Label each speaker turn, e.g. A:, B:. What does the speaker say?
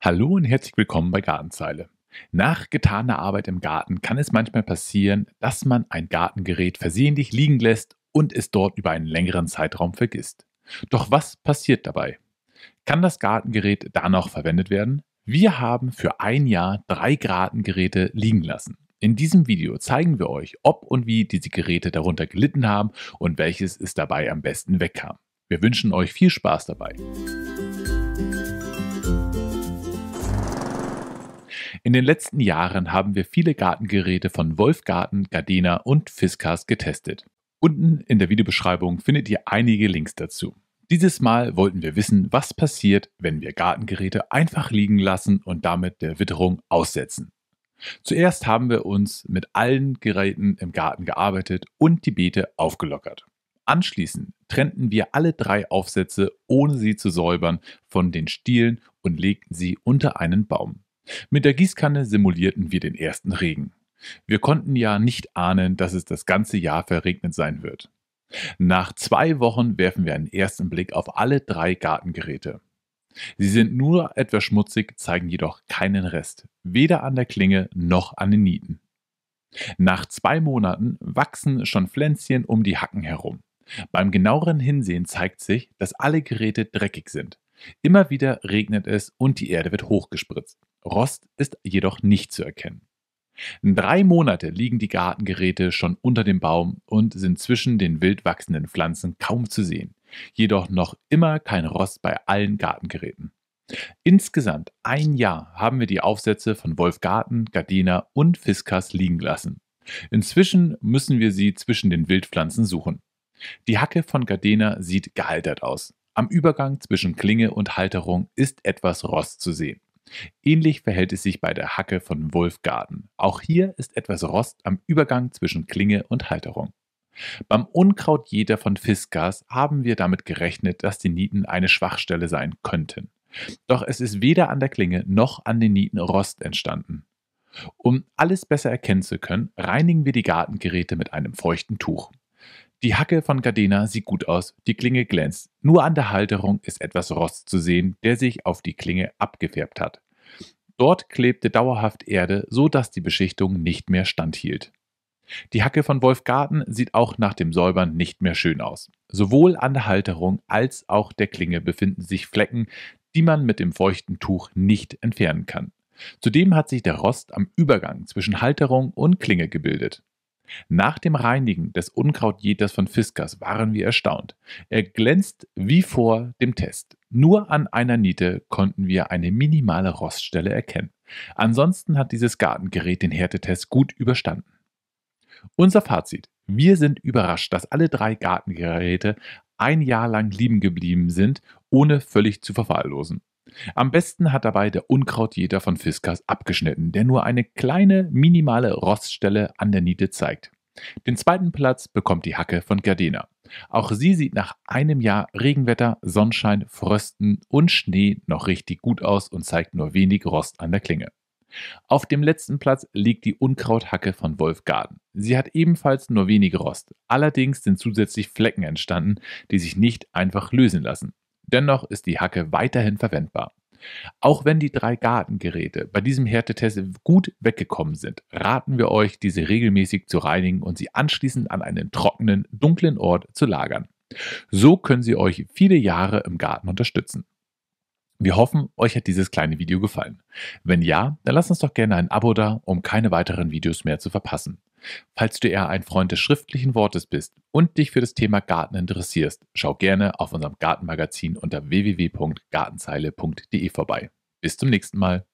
A: Hallo und herzlich willkommen bei Gartenzeile. Nach getaner Arbeit im Garten kann es manchmal passieren, dass man ein Gartengerät versehentlich liegen lässt und es dort über einen längeren Zeitraum vergisst. Doch was passiert dabei? Kann das Gartengerät danach verwendet werden? Wir haben für ein Jahr drei Gartengeräte liegen lassen. In diesem Video zeigen wir euch, ob und wie diese Geräte darunter gelitten haben und welches es dabei am besten wegkam. Wir wünschen euch viel Spaß dabei. In den letzten Jahren haben wir viele Gartengeräte von Wolfgarten, Gardena und Fiskars getestet. Unten in der Videobeschreibung findet ihr einige Links dazu. Dieses Mal wollten wir wissen, was passiert, wenn wir Gartengeräte einfach liegen lassen und damit der Witterung aussetzen. Zuerst haben wir uns mit allen Geräten im Garten gearbeitet und die Beete aufgelockert. Anschließend trennten wir alle drei Aufsätze, ohne sie zu säubern, von den Stielen und legten sie unter einen Baum. Mit der Gießkanne simulierten wir den ersten Regen. Wir konnten ja nicht ahnen, dass es das ganze Jahr verregnet sein wird. Nach zwei Wochen werfen wir einen ersten Blick auf alle drei Gartengeräte. Sie sind nur etwas schmutzig, zeigen jedoch keinen Rest, weder an der Klinge noch an den Nieten. Nach zwei Monaten wachsen schon Pflänzchen um die Hacken herum. Beim genaueren Hinsehen zeigt sich, dass alle Geräte dreckig sind. Immer wieder regnet es und die Erde wird hochgespritzt. Rost ist jedoch nicht zu erkennen. Drei Monate liegen die Gartengeräte schon unter dem Baum und sind zwischen den wild wachsenden Pflanzen kaum zu sehen. Jedoch noch immer kein Rost bei allen Gartengeräten. Insgesamt ein Jahr haben wir die Aufsätze von Wolf Garten, Gardena und Fiskas liegen lassen. Inzwischen müssen wir sie zwischen den Wildpflanzen suchen. Die Hacke von Gardena sieht gealtert aus. Am Übergang zwischen Klinge und Halterung ist etwas Rost zu sehen. Ähnlich verhält es sich bei der Hacke von Wolfgarten. Auch hier ist etwas Rost am Übergang zwischen Klinge und Halterung. Beim Unkrautjäger von Fiskas haben wir damit gerechnet, dass die Nieten eine Schwachstelle sein könnten. Doch es ist weder an der Klinge noch an den Nieten Rost entstanden. Um alles besser erkennen zu können, reinigen wir die Gartengeräte mit einem feuchten Tuch. Die Hacke von Gardena sieht gut aus, die Klinge glänzt. Nur an der Halterung ist etwas Rost zu sehen, der sich auf die Klinge abgefärbt hat. Dort klebte dauerhaft Erde, so dass die Beschichtung nicht mehr standhielt. Die Hacke von Wolfgarten sieht auch nach dem Säubern nicht mehr schön aus. Sowohl an der Halterung als auch der Klinge befinden sich Flecken, die man mit dem feuchten Tuch nicht entfernen kann. Zudem hat sich der Rost am Übergang zwischen Halterung und Klinge gebildet. Nach dem Reinigen des Unkrautjäters von Fiskars waren wir erstaunt. Er glänzt wie vor dem Test. Nur an einer Niete konnten wir eine minimale Roststelle erkennen. Ansonsten hat dieses Gartengerät den Härtetest gut überstanden. Unser Fazit. Wir sind überrascht, dass alle drei Gartengeräte ein Jahr lang lieben geblieben sind, ohne völlig zu verwahrlosen. Am besten hat dabei der Unkrautjäger von Fiskars abgeschnitten, der nur eine kleine, minimale Roststelle an der Niete zeigt. Den zweiten Platz bekommt die Hacke von Gardena. Auch sie sieht nach einem Jahr Regenwetter, Sonnenschein, Frösten und Schnee noch richtig gut aus und zeigt nur wenig Rost an der Klinge. Auf dem letzten Platz liegt die Unkrauthacke von Wolfgarden. Sie hat ebenfalls nur wenig Rost. Allerdings sind zusätzlich Flecken entstanden, die sich nicht einfach lösen lassen. Dennoch ist die Hacke weiterhin verwendbar. Auch wenn die drei Gartengeräte bei diesem Härtetest gut weggekommen sind, raten wir euch, diese regelmäßig zu reinigen und sie anschließend an einen trockenen, dunklen Ort zu lagern. So können sie euch viele Jahre im Garten unterstützen. Wir hoffen, euch hat dieses kleine Video gefallen. Wenn ja, dann lasst uns doch gerne ein Abo da, um keine weiteren Videos mehr zu verpassen. Falls du eher ein Freund des schriftlichen Wortes bist und dich für das Thema Garten interessierst, schau gerne auf unserem Gartenmagazin unter www.gartenzeile.de vorbei. Bis zum nächsten Mal.